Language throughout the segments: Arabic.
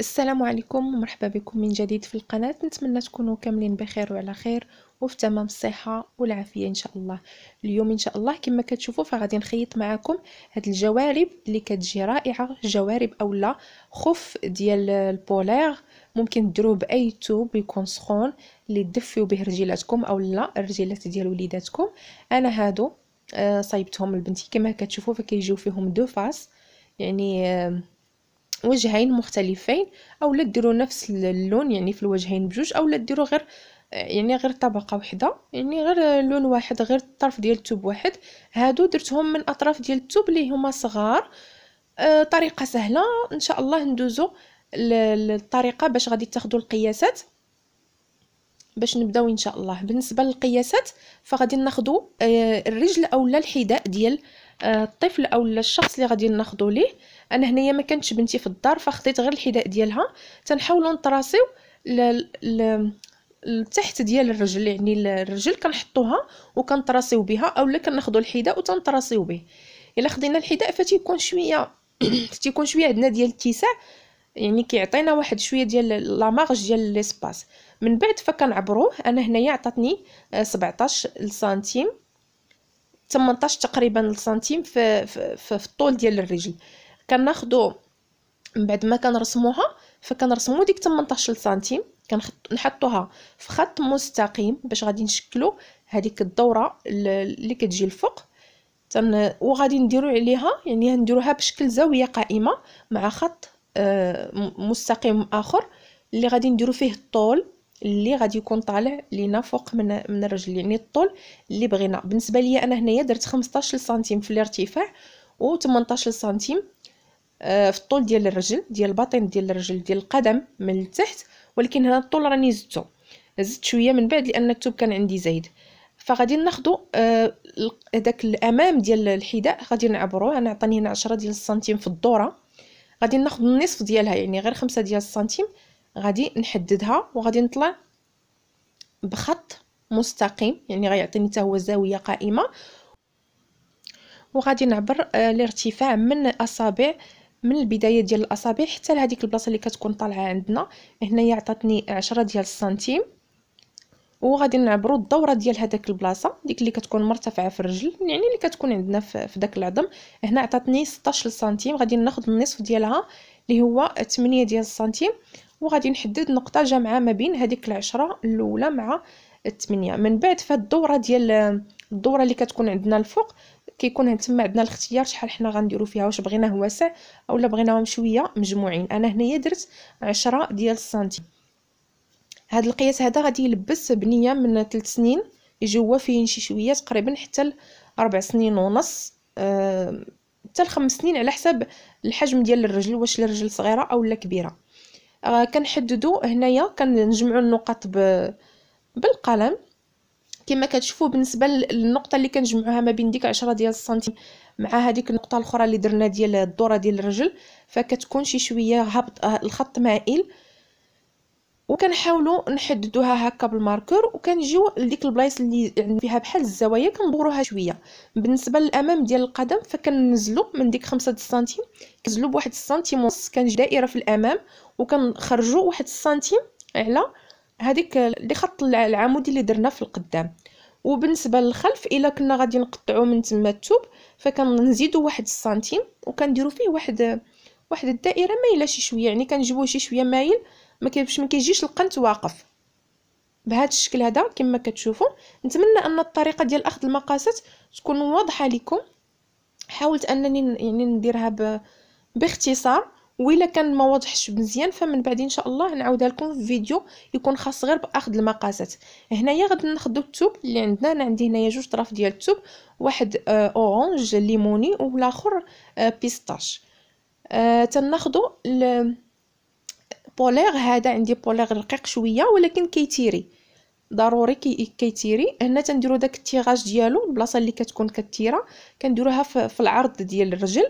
السلام عليكم ومرحبا بكم من جديد في القناة نتمنى تكونوا كاملين بخير وعلى خير وفي تمام الصحة والعافية إن شاء الله اليوم إن شاء الله كما كتشوفوا فغادي نخيط معكم هاد الجوارب اللي كتجي رائعة جوارب أولا خف ديال البولير ممكن ديروه بأي توب يكون سخون اللي تدفيو به رجيلاتكم أولا الرجيلات ديال وليداتكم أنا هادو آه صايبتهم لبنتي كما كتشوفوا فكيجيو فيهم دو فاس يعني آه وجهين مختلفين او لا ديروا نفس اللون يعني في الوجهين بجوج او لا ديروا غير يعني غير طبقه واحده يعني غير لون واحد غير طرف ديال الثوب واحد هادو درتهم من اطراف ديال الثوب اللي هما صغار أه طريقه سهله ان شاء الله ندوزو الطريقه باش غادي تاخذوا القياسات باش نبداو ان شاء الله بالنسبه للقياسات فغادي ناخذوا آه، الرجل اولا الحذاء ديال آه، الطفل اولا الشخص اللي غادي ناخذوا ليه انا هنايا ما كانتش بنتي في الدار فخديت غير الحذاء ديالها تنحاولوا نطراسيو التحت ديال الرجل يعني الرجل كنحطوها وكنطراسيو بها اولا كناخذوا الحذاء وتنطراسيو به الا خدينا الحذاء فتيكون شويه تيكون شويه عندنا ديال الاتساع يعني كيعطينا واحد شويه ديال لا مارج ديال ليسباس من بعد فكنعبروه انا هنايا عطاتني 17 آه، سنتيم 18 تقريبا سنتيم في, في, في الطول ديال الرجل كناخدو من بعد ما كنرسموها فكنرسمو ديك 18 سنتيم كنحطوها في خط مستقيم باش غادي نشكلو هذيك الدوره اللي كتجي الفوق تن وغادي نديرو عليها يعني نديروها بشكل زاويه قائمه مع خط آه، مستقيم اخر اللي غادي نديرو فيه الطول اللي غادي يكون طالع لينا فوق من من الرجل يعني الطول اللي بغينا بالنسبه ليا انا هنايا درت 15 سنتيم في الارتفاع و 18 سنتيم آه، في الطول ديال الرجل ديال الباطن ديال الرجل ديال القدم من التحت ولكن هذا الطول راني زدته زدت شويه من بعد لان الثوب كان عندي زايد فغادي ناخذ آه، هذاك الامام ديال الحذاء غادي نعبروه انا عطاني هنا 10 ديال السنتيم في الدوره غادي ناخذ النصف ديالها يعني غير خمسة ديال السنتيم غادي نحددها وغادي نطلع بخط مستقيم يعني غيعطيني حتى هو زاويه قائمه وغادي نعبر آه، الارتفاع من اصابع من البدايه ديال الاصابع حتى لهذيك البلاصه اللي كتكون طالعه عندنا هنايا عطاتني عشرة ديال السنتيم وغادي نعبروا الدوره ديال هذاك البلاصه ديك اللي كتكون مرتفعه في الرجل يعني اللي كتكون عندنا في داك العظم هنا عطاتني 16 سنتيم غادي ناخذ النصف ديالها اللي هو 8 ديال السنتيم وغادي نحدد نقطه جامعه ما بين هذيك العشرة الاولى مع 8 من بعد في الدوره ديال الدوره اللي كتكون عندنا الفوق كيكون تما عندنا الاختيار شحال حنا غنديرو فيها واش بغيناه واسع اولا بغيناهم شويه مجموعين انا هنايا درت عشرة ديال السنتيم هاد القياس هذا غادي يلبس بنيه من 3 سنين يجي هو فيه شي شويه تقريبا حتى 4 سنين ونص أه حتى لخمس سنين على حسب الحجم ديال الرجل واش الرجل صغيره اولا كبيره أه كنحددوا هنايا كنجمعوا النقط ب بالقلم كما كتشوفوا بالنسبه للنقطه اللي كنجمعوها ما بين ديك 10 ديال السنتيم مع هذيك النقطه الاخرى اللي درنا ديال الدوره ديال الرجل فكتكون شي شويه هبط آه، الخط مائل وكنحاولوا نحددوها هكا بالماركر وكنجيو لديك البلايص اللي يعني فيها بحال الزوايا كندوروها شويه بالنسبه للامام ديال القدم فكننزلوا من ديك 5 سنتيم كنزلوا بواحد السنتيم ونص كنجي دائره في الامام وكنخرجوا واحد السنتيم على هذيك خط العمودي اللي درنا في القدام وبالنسبه للخلف الا كنا غادي نقطعو من تما الثوب فكنزيدو واحد السنتيم وكنديروا فيه واحد واحد الدائره مايله شي شويه يعني كنجيبوه شي شويه مايل ما كيبش ما كيجيش القنت واقف بهذا الشكل هذا كما كتشوفوا نتمنى ان الطريقه ديال اخذ المقاسات تكون واضحه لكم حاولت انني يعني نديرها باختصار وإلا كان ما واضحش مزيان فمن بعد ان شاء الله نعاودها لكم في فيديو يكون خاص غير باخذ المقاسات هنايا غادي ناخذ الثوب اللي عندنا انا عندي هنايا جوج طراف ديال الثوب واحد آه اورانج ليموني والاخر آه بيستاش آه تناخذوا البوليغ هذا عندي بوليغ رقيق شويه ولكن كيتيري ضروري كي كيتيري هنا تنديروا داك التيغاج ديالو البلاصه اللي كتكون كتيره كنديروها في العرض ديال الرجل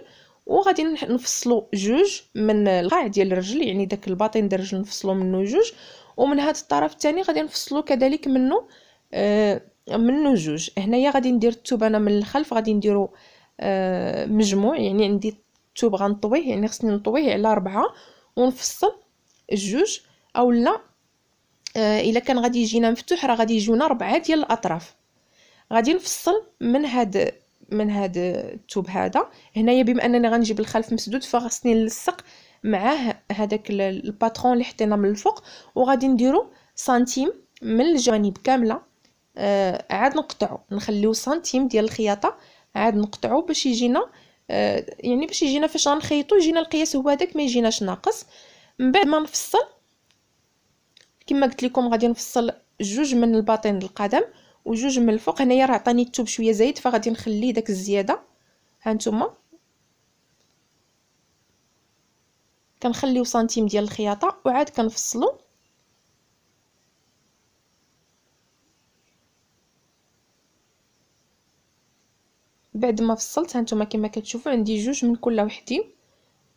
وغادي نفصلوا جوج من القاع ديال الرجل يعني داك الباطن ديال الرجل نفصلوا منه جوج ومن هذا الطرف الثاني غادي نفصلوا كذلك منه آه منه جوج هنايا غادي ندير الثوب انا من الخلف غادي نديرو آه مجموع يعني عندي الثوب غنطويه يعني خصني نطويه على ربعة ونفصل جوج اولا آه الا كان غادي يجينا مفتوح راه غادي يجونا ربعه ديال الاطراف غادي نفصل من هاد من هاد التوب هذا هنايا بما انني غنجيب الخلف مسدود فخاصني نلصق معاه هذاك الباترون اللي حطينا من الفوق وغادي نديرو سنتيم من الجوانب كامله آه عاد نقطعو نخليو سنتيم ديال الخياطه عاد نقطعو باش يجينا آه يعني باش يجينا فاش غنخيطو يجينا القياس هو هذاك ما يجيناش ناقص من بعد ما نفصل كما قلت لكم غادي نفصل جوج من الباطين القدم وجوج من الفوق هنايا راه عطاني الثوب شويه زايد فغادي نخلي داك الزياده ها نتوما كنخليو سنتيم ديال الخياطه وعاد كنفصلو بعد ما فصلت هانتوما كما كتشوفوا عندي جوج من كل وحدي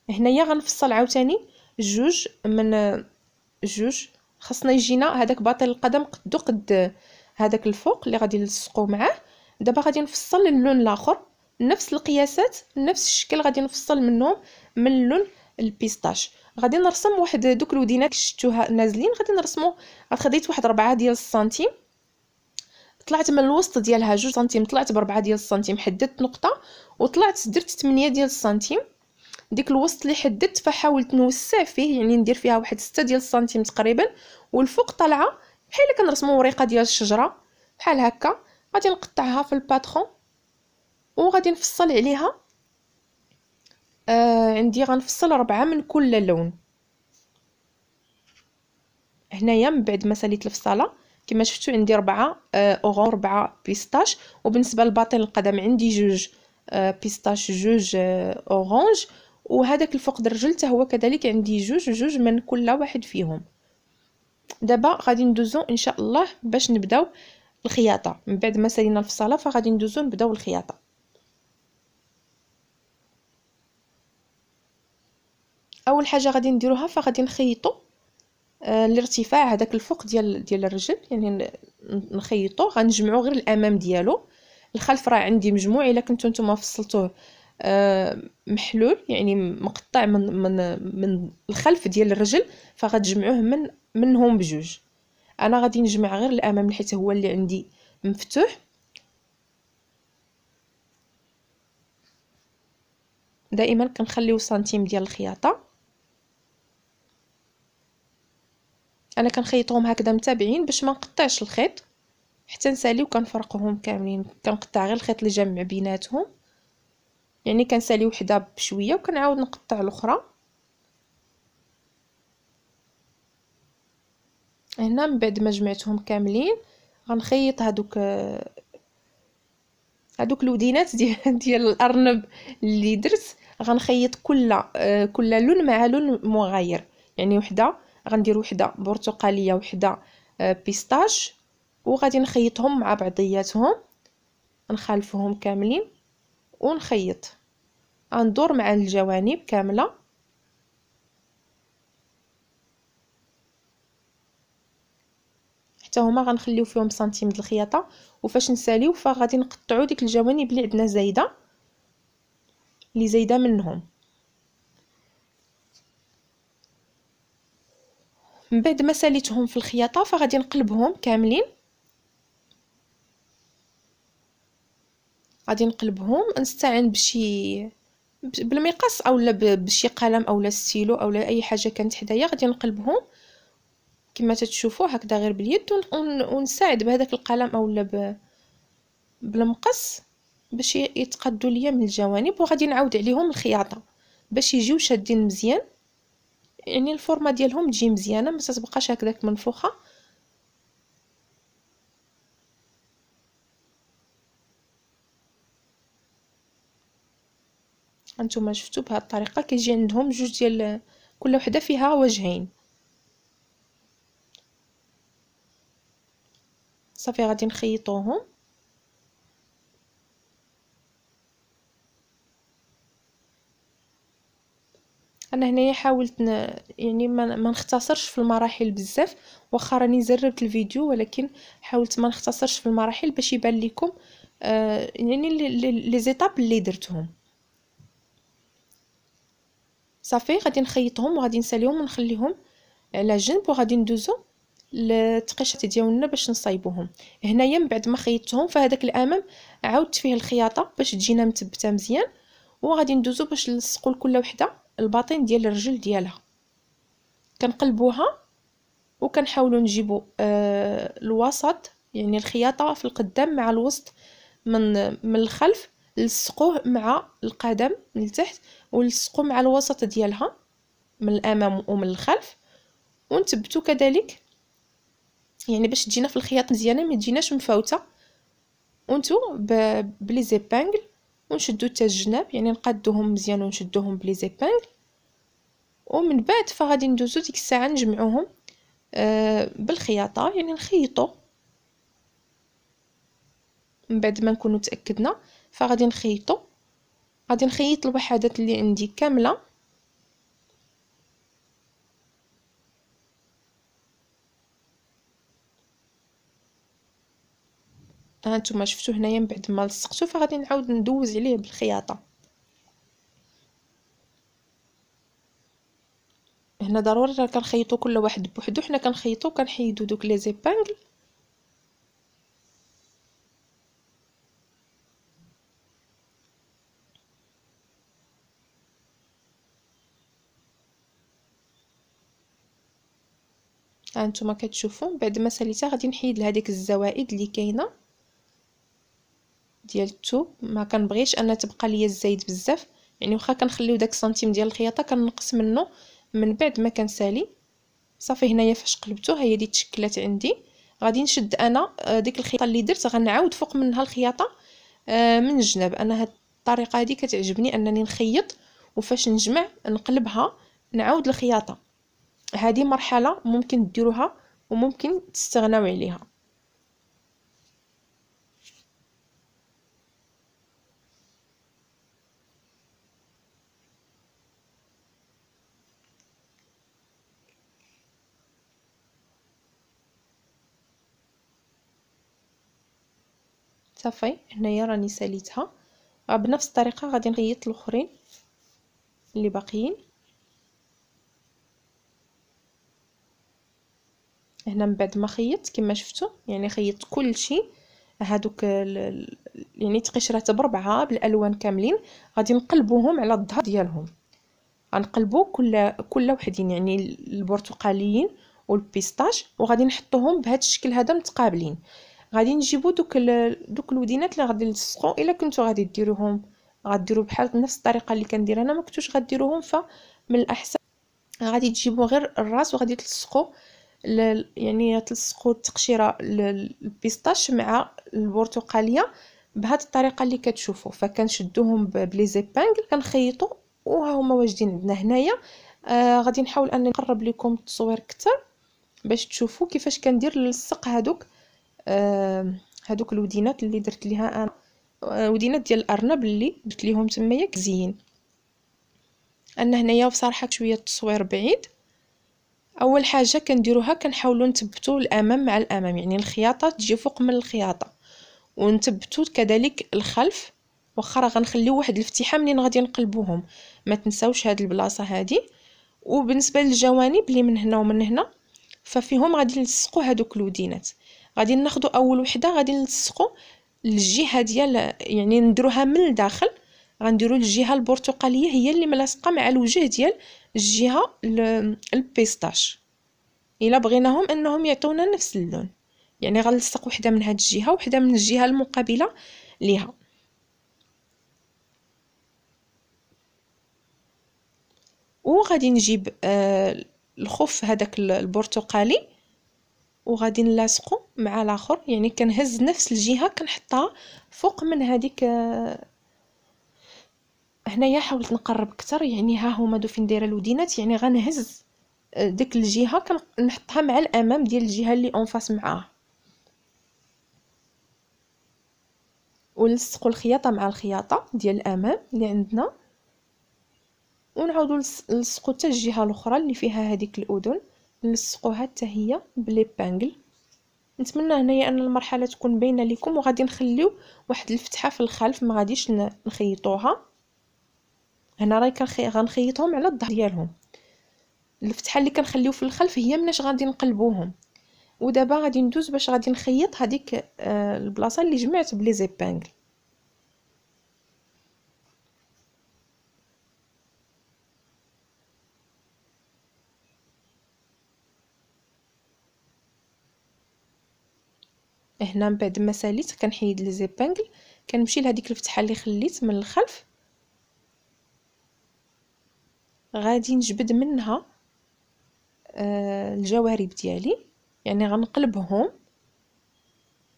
هنايا غنفصل عاوتاني جوج من جوج خصنا يجينا هذاك باطل القدم قدو قد هذاك الفوق اللي غادي نلصقو معاه دابا غادي نفصل اللون الاخر نفس القياسات نفس الشكل غادي نفصل منهم من اللون البيستاش غادي نرسم واحد دوك الودينات شفتوها نازلين غادي نرسمو خديت واحد ربعة ديال السنتيم طلعت من الوسط ديالها جوج سنتيم طلعت بربعة ديال السنتيم حددت نقطة وطلعت درت تمنية ديال السنتيم ديك الوسط اللي حددت فحاولت نوسع فيه يعني ندير فيها واحد ستة ديال السنتيم تقريبا والفوق طالعه بحال الا كنرسمو وريقه ديال الشجره بحال هكا غادي نقطعها في الباترون وغادي نفصل عليها آه عندي غنفصل ربعة من كل لون هنايا من بعد ما ساليت الفصاله كما شفتوا عندي ربعة آه اوغون ربعة بيستاش وبالنسبه لباطن القدم عندي جوج آه بيستاش جوج آه اورانج وهذاك الفوق الرجل حتى هو كذلك عندي جوج جوج من كل واحد فيهم دابا غادي ندوزو ان شاء الله باش نبداو الخياطه من بعد ما سالينا الفصاله فغادي ندوزو نبداو الخياطه اول حاجه غادي نديروها فغادي نخيطو آه الارتفاع هذاك الفوق ديال ديال الرجل يعني نخيطو غنجمعو غير الامام ديالو الخلف راه عندي مجموع الا كنتو نتوما فصلتوه آه، محلول يعني مقطع من من من الخلف ديال الرجل فغتجمعوه من منهم بجوج انا غادي نجمع غير الامام حيت هو اللي عندي مفتوح دائما كنخليو سنتيم ديال الخياطه انا كنخيطهم هكذا متابعين باش ما نقطعش الخيط حتى نسالي وكنفرقهم كاملين كنقطع غير الخيط اللي جمع بيناتهم يعني كنسالي وحده بشويه وكنعاود نقطع الاخرى هنا من بعد ما جمعتهم كاملين غنخيط هادوك هادوك الودينات ديال ديال الارنب اللي درت غنخيط كل كل لون مع لون مغاير يعني وحده غندير وحده برتقاليه وحده بيستاش وغادي نخيطهم مع بعضياتهم نخالفهم كاملين ونخيط غندور مع الجوانب كامله حتى هما غنخليو فيهم سنتيم ديال الخياطه وفاش نساليو فغادي نقطعو ديك الجوانب اللي عندنا زايده اللي زايده منهم من بعد ما ساليتهم في الخياطه فغادي نقلبهم كاملين غادي نقلبهم نستعين بشي بالمقص اولا بشي قلم اولا ستيلو اولا اي حاجه كانت حدايا غادي نقلبهم كما تتشوفوا هكذا غير باليد ونساعد بهذاك القلم اولا بالمقص باش يتقدوا ليا من الجوانب وغادي نعاود عليهم الخياطه باش يجيو شادين مزيان يعني الفورمه ديالهم تجي مزيانه ما تتبقاش هكذاك منفوخه انتم شفتوا بهذه الطريقه كيجي عندهم جوج ديال كل وحده فيها وجهين صافي غادي نخيطوهم انا هنايا حاولت ن... يعني ما... ما نختصرش في المراحل بزاف واخا راني زربت الفيديو ولكن حاولت ما نختصرش في المراحل باش يبان لكم آه يعني لي زيتاب اللي درتهم صافي غادي نخيطهم وغادي نساليهم ونخليهم على جنب وغادي ندوزو التقشات ديالنا باش نصايبوهم هنايا من بعد ما خيطتهم فهداك الامام عاودت فيه الخياطه باش تجينا مثبته مزيان وغادي ندوزو باش نلصقوا لكل وحده الباطن ديال الرجل ديالها كنقلبوها وكنحاولوا نجيبوا آه الوسط يعني الخياطه في القدام مع الوسط من من الخلف نلصقوه مع القدم من التحت ولصقوا مع الوسط ديالها من الامام ومن الخلف ونثبتوا كذلك يعني باش تجينا في الخياط مزيانه ما تجيناش مفوته وانتو بلي زيبانغل ونشدو حتى الجناب يعني نقادوهم مزيان ونشدوهم بلي زيبانغل ومن بعد فغادي ندوزو ديك الساعه نجمعوهم آه بالخياطه يعني نخيطو من بعد ما نكونو تاكدنا فغادي نخيطو غادي نخيط الوحدات اللي عندي كامله هانتوما آه، شفتو هنايا من بعد ما لصقتو فغادي نعاود ندوز عليه بالخياطه هنا ضروري راه كنخيطو كل واحد بوحدو حنا كنخيطو كنحيدو دوك لي زيبانغل هانتوما كتشوفوا بعد ما ساليتها غادي نحيد لها ديك الزوائد اللي كاينه ديال الثوب ما كنبغيش ان تبقى ليا الزايد بزاف يعني واخا كنخليو داك سنتيم ديال الخياطه كنقص منه من بعد ما كنسالي صافي هنايا فاش قلبته ها هي دي تشكلات عندي غادي نشد انا آه، ديك الخياطه اللي درت غنعاود فوق منها الخياطه آه، من الجناب انا هاد الطريقه هذه كتعجبني انني نخيط وفاش نجمع نقلبها نعاود الخياطه هذه مرحله ممكن ديروها وممكن تستغناو عليها صافي هنايا راني ساليتها بنفس الطريقه غادي نغيط الاخرين اللي باقيين هنا من بعد ما خيطت كما شفتوا يعني خيطت كل شيء هادوك يعني تقشرات بربعه بالالوان كاملين غادي نقلبوهم على الظهر ديالهم غنقلبوا كل كل وحدين يعني البرتقاليين والبيستاش وغادي نحطوهم بهذا الشكل هذا متقابلين غادي نجيبو دوك ال... دوك الودينات اللي غادي نلصقو الا كنتو غادي ديروهم غديروا بحال نفس الطريقه اللي كندير انا ما كنتوش غديروهم فمن الاحسن غادي تجيبو غير الراس وغادي تلصقو يعني تلصقوا التقشيره البيستاش مع البرتقاليه بهذه الطريقه اللي كتشوفوا فكنشدوهم بلي زيبانغل كنخيطوا وها هما واجدين عندنا هنايا آه غادي نحاول ان نقرب لكم التصوير اكثر باش تشوفوا كيفاش كندير نلصق هذوك آه هذوك الودينات اللي درت ليها انا آه ودينات ديال الارنب اللي درت ليهم تمايا كزين ان هنايا بصراحه شويه التصوير بعيد اول حاجه كنديروها كنحاولوا نثبتوا الامام مع الامام يعني الخياطه تجي فوق من الخياطه ونثبتوا كذلك الخلف واخا راه غنخليو واحد الافتحه منين غادي نقلبوهم ما تنساوش هاد البلاصه هادي وبالنسبه للجوانب اللي من هنا ومن هنا ففيهم غادي نلصقوا هادوك الودينات غادي ناخذوا اول وحده غادي نلصقوا الجهه ديال يعني نديروها من الداخل غنديروا الجهه البرتقاليه هي اللي ملاصقه مع الوجه ديال الجهه البيستاش الا بغيناهم انهم يعطونا نفس اللون يعني غنلصق وحده من هاد الجهه وحده من الجهه المقابله ليها وغادي نجيب آه الخف هذاك البرتقالي وغادي نلاصقو مع الاخر يعني كنهز نفس الجهه كنحطها فوق من هذيك آه، هنايا حاولت نقرب اكثر يعني ها هما دو فين دايره الودينات يعني غنهز آه، ديك الجهه كنحطها مع الامام ديال الجهه اللي اون فاس معاه ونلصقوا الخياطه مع الخياطه ديال الامام اللي عندنا ونعاودوا نلصقوا حتى الجهه الاخرى اللي فيها هذيك الاذن نلصقوها حتى هي بلي نتمنى هنايا ان المرحله تكون باينه لكم وغادي نخليو واحد الفتحه في الخلف ما غاديش نخيطوها هنا راهي غنخيطهم على الظهر ديالهم الفتحه اللي كنخليو في الخلف هي مناش غادي نقلبوهم ودابا غادي ندوز باش غادي نخيط هذيك آه البلاصه اللي جمعت بلي زيبانغ هنا من بعد ما ساليت كنحيد لي زيبانغ كنمشي لهذيك الفتحه اللي خليت من الخلف غادي نجبد منها آه الجوارب ديالي يعني غنقلبهم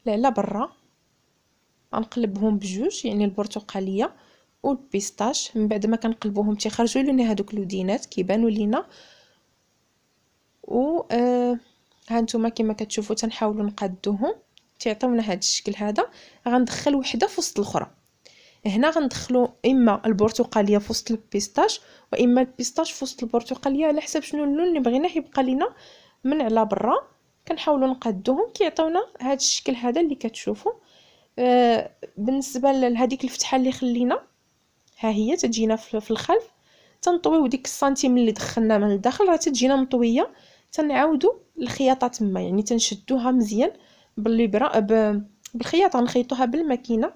لعلى برا غنقلبهم بجوج يعني البرتقاليه والبيستاش من بعد ما كنقلبوهم تيخرجوا لنا هذوك لودينات كيبانوا لينا و آه ها نتوما كما كتشوفوا تنحاولوا نقادوهم تيعطيونا هذا الشكل هذا غندخل وحده في وسط الاخرى هنا غندخلو اما البرتقاليه في وسط البيستاش واما البيستاش في وسط البرتقاليه على حسب شنو اللون اللي بغيناه يبقى لينا من على برا كنحاولوا نقادوهم كيعطيونا هذا الشكل هذا اللي كتشوفوا آه، بالنسبه لهذيك الفتحه اللي خلينا ها هي تجينا في الخلف تنطويو ديك السنتيم اللي دخلنا من الداخل راه تجينا مطويه تنعاودوا الخياطه تما يعني تنشدوها مزيان بالليبره ب... بالخياطه نخيطوها بالماكينه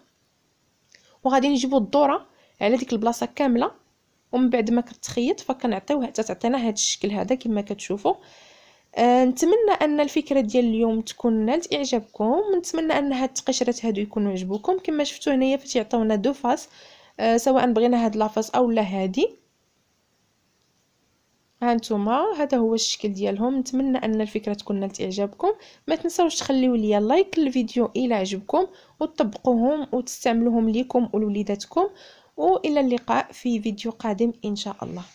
وغادي نجيبو الدوره على ديك البلاصه كامله ومن بعد ما كتخيط فكنعطيوه حتى تعطينا هذا الشكل هذا كما كتشوفوا آه نتمنى ان الفكره ديال اليوم تكون نالت اعجابكم نتمنى ان هاد التقشيرات هادو يكونوا عجبوكم كما شفتوا هنايا فتيعطيونا دو فاس آه سواء بغينا هاد لافاس اولا هادي هانتوما هذا هو الشكل ديالهم نتمنى ان الفكره تكون نالت اعجابكم ما تنساوش تخليو ليا لايك للفيديو الى عجبكم وتطبقوهم وتستعملوهم ليكم ولوليداتكم والى اللقاء في فيديو قادم ان شاء الله